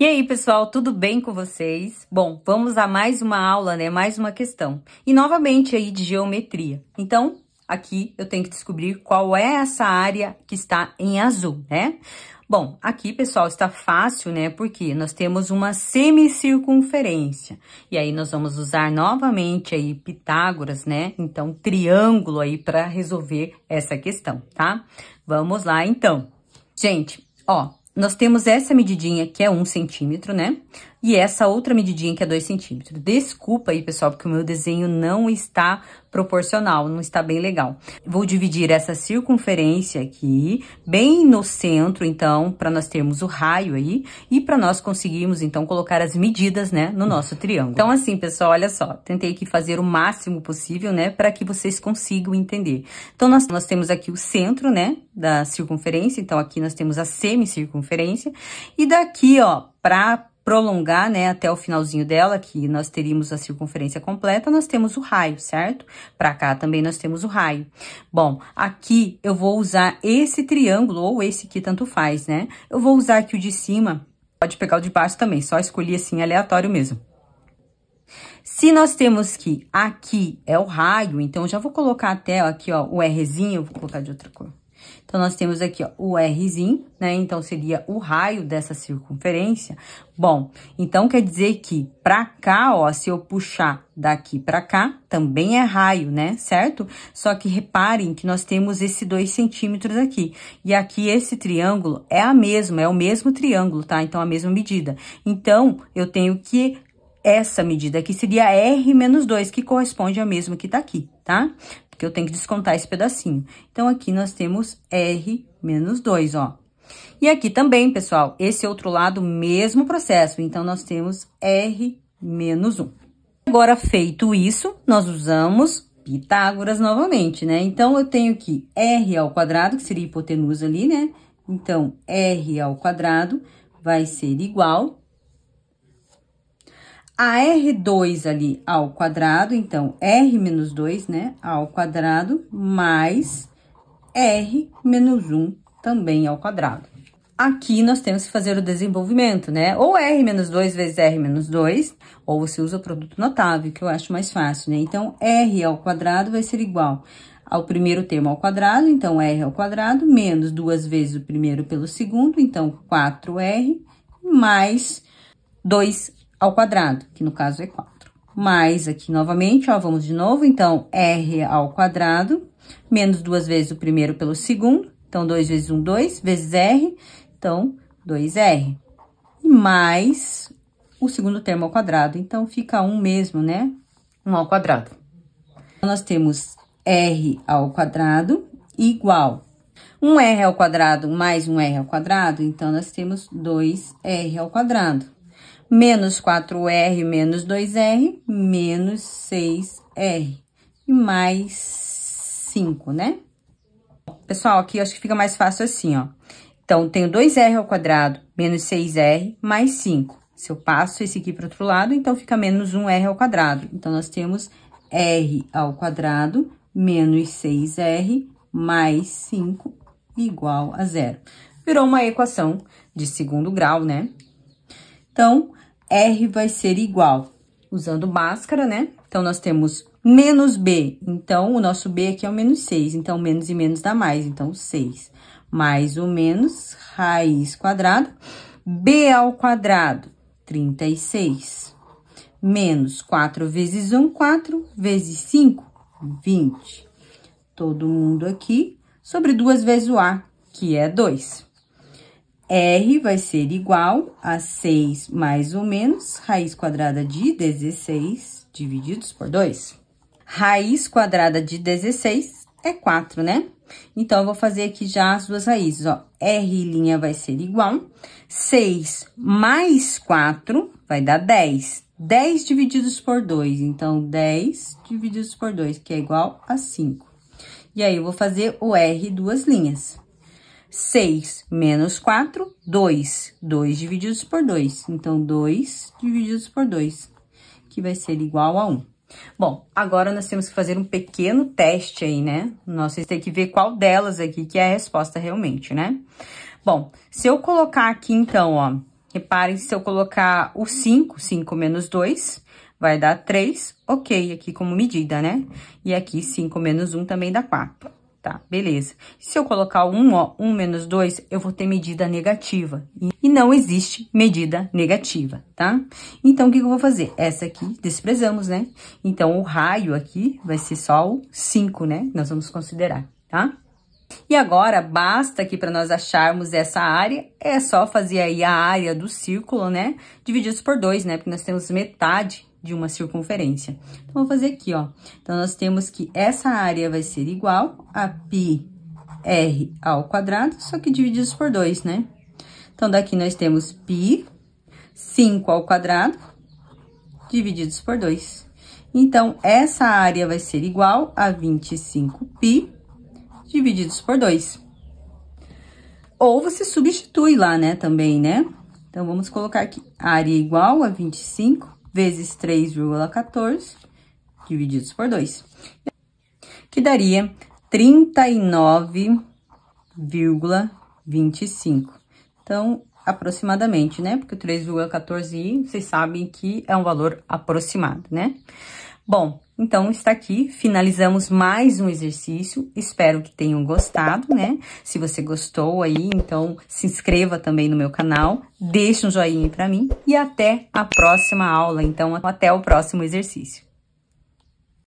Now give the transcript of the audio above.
E aí, pessoal, tudo bem com vocês? Bom, vamos a mais uma aula, né? Mais uma questão. E novamente aí de geometria. Então, aqui eu tenho que descobrir qual é essa área que está em azul, né? Bom, aqui, pessoal, está fácil, né? Porque nós temos uma semicircunferência. E aí nós vamos usar novamente aí Pitágoras, né? Então, triângulo aí para resolver essa questão, tá? Vamos lá, então. Gente, ó, nós temos essa medidinha que é um centímetro, né? E essa outra medidinha que é 2 centímetros. Desculpa aí, pessoal, porque o meu desenho não está proporcional, não está bem legal. Vou dividir essa circunferência aqui, bem no centro, então, para nós termos o raio aí, e para nós conseguirmos, então, colocar as medidas, né, no nosso triângulo. Então, assim, pessoal, olha só, tentei aqui fazer o máximo possível, né, para que vocês consigam entender. Então, nós, nós temos aqui o centro, né, da circunferência, então, aqui nós temos a semicircunferência, e daqui, ó, para prolongar, né, até o finalzinho dela, que nós teríamos a circunferência completa, nós temos o raio, certo? Para cá também nós temos o raio. Bom, aqui eu vou usar esse triângulo, ou esse aqui, tanto faz, né? Eu vou usar aqui o de cima, pode pegar o de baixo também, só escolhi assim, aleatório mesmo. Se nós temos que aqui é o raio, então já vou colocar até aqui, ó, o Rzinho, vou colocar de outra cor. Então, nós temos aqui, ó, o Rzinho, né? Então, seria o raio dessa circunferência. Bom, então, quer dizer que pra cá, ó, se eu puxar daqui pra cá, também é raio, né? Certo? Só que reparem que nós temos esse 2 centímetros aqui. E aqui, esse triângulo é a mesma, é o mesmo triângulo, tá? Então, a mesma medida. Então, eu tenho que essa medida aqui seria R-2, menos que corresponde à mesma que tá aqui, tá? Porque eu tenho que descontar esse pedacinho. Então, aqui nós temos R-2, menos ó. E aqui também, pessoal, esse outro lado, mesmo processo. Então, nós temos R-1. menos Agora, feito isso, nós usamos Pitágoras novamente, né? Então, eu tenho aqui R ao quadrado, que seria hipotenusa ali, né? Então, R ao quadrado vai ser igual a R2 ali ao quadrado, então, R menos 2, né, ao quadrado, mais R menos 1 também ao quadrado. Aqui nós temos que fazer o desenvolvimento, né? Ou R menos 2 vezes R menos 2, ou você usa o produto notável, que eu acho mais fácil, né? Então, R ao quadrado vai ser igual ao primeiro termo ao quadrado, então, R ao quadrado, menos duas vezes o primeiro pelo segundo, então, 4R, mais 2 ao quadrado, que no caso é 4. Mais aqui novamente, ó, vamos de novo, então, R ao quadrado, menos duas vezes o primeiro pelo segundo, então, 2 vezes 1, 2, vezes R, então, 2R. E mais o segundo termo ao quadrado, então, fica 1 um mesmo, né? 1 um ao quadrado. Então, nós temos R ao quadrado igual 1R ao quadrado mais 1R ao quadrado, então, nós temos 2R ao quadrado menos 4R menos 2R, menos 6R. E mais 5, né? Pessoal, aqui eu acho que fica mais fácil assim, ó. Então, tenho 2R ao quadrado menos 6R mais 5. Se eu passo esse aqui para o outro lado, então, fica menos 1R ao quadrado. Então, nós temos R ao quadrado menos 6R mais 5 igual a zero. Virou uma equação de segundo grau, né? Então, R vai ser igual, usando máscara, né? Então, nós temos menos B. Então, o nosso B aqui é o menos 6. Então, menos e menos dá mais. Então, 6 mais o menos raiz quadrada. B ao quadrado, 36. Menos 4 vezes 1, 4. Vezes 5, 20. Todo mundo aqui. Sobre 2 vezes o A, que é 2. R vai ser igual a 6 mais ou menos raiz quadrada de 16 divididos por 2. Raiz quadrada de 16 é 4, né? Então, eu vou fazer aqui já as duas raízes, ó. R' vai ser igual 6 mais 4 vai dar 10. 10 divididos por 2, então, 10 divididos por 2, que é igual a 5. E aí, eu vou fazer o R duas linhas. 6 menos 4, 2. 2 divididos por 2. Então, 2 divididos por 2, que vai ser igual a 1. Bom, agora nós temos que fazer um pequeno teste aí, né? Nós temos que ver qual delas aqui que é a resposta realmente, né? Bom, se eu colocar aqui, então, ó, reparem, se eu colocar o 5, 5 menos 2, vai dar 3, ok, aqui como medida, né? E aqui 5 menos 1 também dá 4. Tá, beleza. Se eu colocar 1, ó, 1 menos 2, eu vou ter medida negativa. E não existe medida negativa, tá? Então, o que, que eu vou fazer? Essa aqui, desprezamos, né? Então, o raio aqui vai ser só o 5, né? Nós vamos considerar, tá? E agora, basta aqui para nós acharmos essa área, é só fazer aí a área do círculo, né? Divididos por 2, né? Porque nós temos metade de uma circunferência. Então, vou fazer aqui, ó. Então, nós temos que essa área vai ser igual a pi r ao quadrado, só que divididos por 2, né? Então, daqui nós temos pi 5 ao quadrado divididos por 2. Então, essa área vai ser igual a 25π divididos por 2. Ou você substitui lá, né, também, né? Então, vamos colocar aqui área igual a 25 vezes 3,14 divididos por 2, que daria 39,25. Então, aproximadamente, né? Porque 3,14i, vocês sabem que é um valor aproximado, né? Bom, então, está aqui, finalizamos mais um exercício, espero que tenham gostado, né? Se você gostou aí, então se inscreva também no meu canal, deixe um joinha para mim e até a próxima aula. Então, até o próximo exercício.